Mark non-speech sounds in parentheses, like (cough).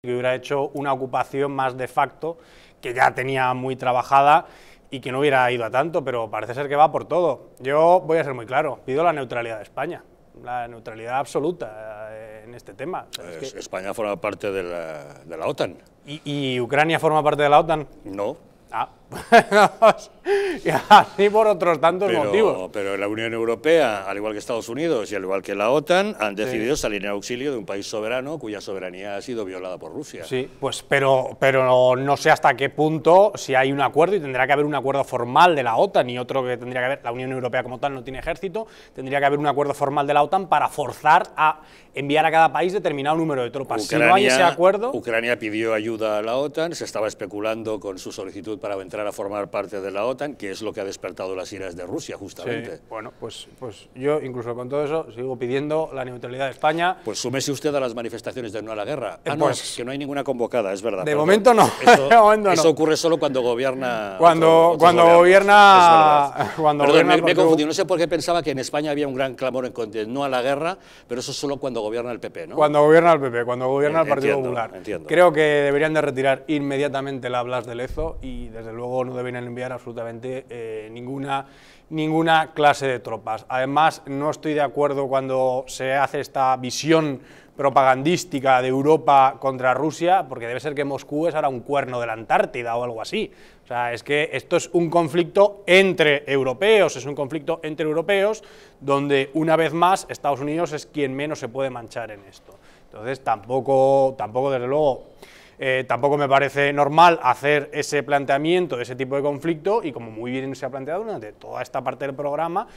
que hubiera hecho una ocupación más de facto, que ya tenía muy trabajada y que no hubiera ido a tanto, pero parece ser que va por todo. Yo voy a ser muy claro, pido la neutralidad de España, la neutralidad absoluta eh, en este tema. España forma parte de la, OTAN. ¿Y, Ucrania forma parte de la OTAN? No. Ah, (laughs) y así por otros tantos motivos. Pero la Unión Europea, al igual que Estados Unidos y al igual que la OTAN, han decidido salir en auxilio de un país soberano cuya soberanía ha sido violada por Rusia. Sí, pues pero, pero no, sé hasta qué punto si hay un acuerdo y tendrá que haber un acuerdo formal de la OTAN y otro que tendría que haber, la Unión Europea como tal no tiene ejército, tendría que haber un acuerdo formal de la OTAN para forzar a enviar a cada país determinado número de tropas. si no hay ese acuerdo... Ucrania pidió ayuda a la OTAN, se estaba especulando con su solicitud para entrar a formar parte de la OTAN, que es lo que ha despertado las iras de Rusia, justamente. bueno, pues, pues yo, incluso con todo eso, sigo pidiendo la neutralidad de España. Pues súmese usted a las manifestaciones de no a la guerra. Eh, ah, pues, que no hay ninguna convocada, es verdad. De momento no. Eso, (laughs) ocurre solo cuando gobierna... Cuando, cuando gobierna... (laughs) cuando gobierna me, he confundido. No sé por qué pensaba que en España había un gran clamor en contra de no a la guerra, pero eso es solo cuando gobierna el PP, ¿no? Cuando gobierna el PP, cuando gobierna el Partido Popular. Creo que deberían de retirar inmediatamente la Blas de Lezo y, desde luego, no deben enviar absolutamente eh, ninguna, ninguna clase de tropas. Además, no estoy de acuerdo cuando se hace esta visión propagandística de Europa contra Rusia, porque debe ser que Moscú es ahora un cuerno de la Antártida o algo así. O sea, es que esto es un conflicto entre europeos, es un conflicto entre europeos, donde una vez más Estados Unidos es quien menos se puede manchar en esto. Entonces, tampoco, tampoco desde luego eh, tampoco me parece normal hacer ese planteamiento, ese tipo de conflicto y como muy bien se ha planteado durante toda esta parte del programa,